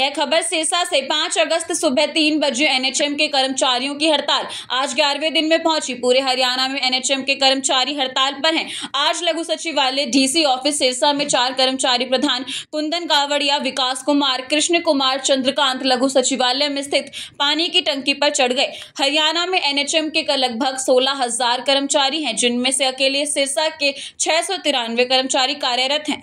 यह खबर सिरसा से 5 अगस्त सुबह तीन बजे एनएचएम के कर्मचारियों की हड़ताल आज ग्यारहवें दिन में पहुंची पूरे हरियाणा में एनएचएम के कर्मचारी हड़ताल पर हैं आज लघु सचिवालय डीसी ऑफिस सिरसा में चार कर्मचारी प्रधान कुंदन कावड़िया विकास कुमार कृष्ण कुमार चंद्रकांत लघु सचिवालय में स्थित पानी की टंकी पर चढ़ गए हरियाणा में एनएचएम के लगभग सोलह कर्मचारी है जिनमें से अकेले सिरसा के छह कर्मचारी कार्यरत हैं